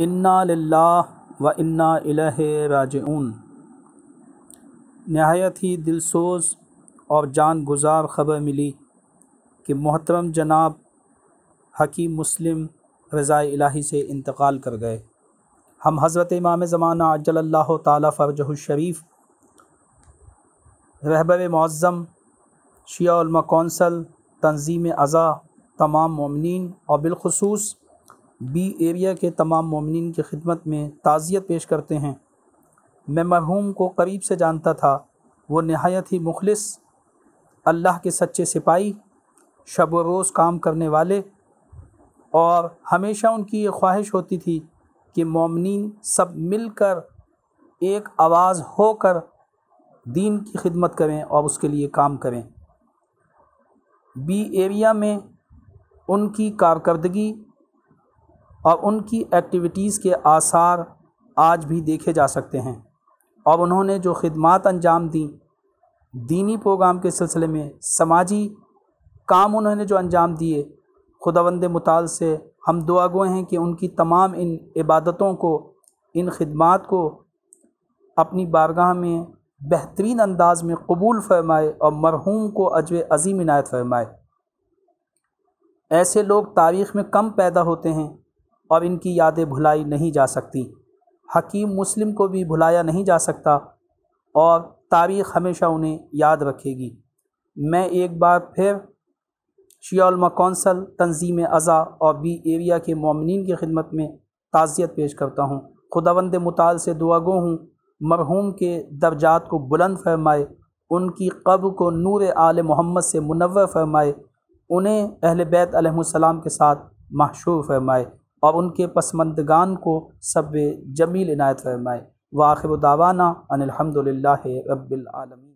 इन्ना व इन्ना इलह नहायत ही दिलसोज और जान गुजार ख़बर मिली कि मोहतरम जनाब हकीम मुस्लिम रज़ा इलाही से इंतकाल कर गए हम हज़रत इमाम ज़माना अजल्ला ताली शरीफ़ रहबर मज़म शिया कौंसल तंजीम अज़ा तमाम ममिन और बिलखसूस बी एरिया के तमाम ममिन की खिदमत में ताज़ियत पेश करते हैं मैं मरहूम को करीब से जानता था वो नहायत ही मुखलस अल्लाह के सच्चे सिपाही शब रोज़ काम करने वाले और हमेशा उनकी ये ख्वाहिश होती थी कि ममिन सब मिल कर एक आवाज़ होकर दीन की खिदमत करें और उसके लिए काम करें बी एरिया में उनकी कारकर्दगी और उनकी एक्टिविटीज़ के आसार आज भी देखे जा सकते हैं और उन्होंने जो खदमात अंजाम दी दीनी प्रोग्राम के सिलसिले में समाजी काम उन्होंने जो अंजाम दिए खुदावंद मताल से हम दुआ गो हैं कि उनकी तमाम इन इबादतों को इन खदमात को अपनी बारगाह में बेहतरीन अंदाज में कबूल फरमाए और मरहूम को अजव अजीम इनायत फरमाए ऐसे लोग तारीख़ में कम पैदा होते हैं और इनकी यादें भुलाई नहीं जा सकती हकीम मुस्लिम को भी भुलाया नहीं जा सकता और तारीख़ हमेशा उन्हें याद रखेगी मैं एक बार फिर शिमा कौंसल तंजीम अज़ा और बी एरिया के ममिन की खिदमत में ताज़ियत पेश करता हूँ खुदावंद मताल से दुआगो हूँ मरहूम के दर्जात को बुलंद फरमाए उनकी कब को नूर आल मोहम्मद से मुनव फरमाए उन्हें अहल बैत के साथ मशहूर फरमाए और उनके पसमंदगान को सब जमील इनायत फरमाए वाखिर दावाना अनिलहमदिल्ला रबालमी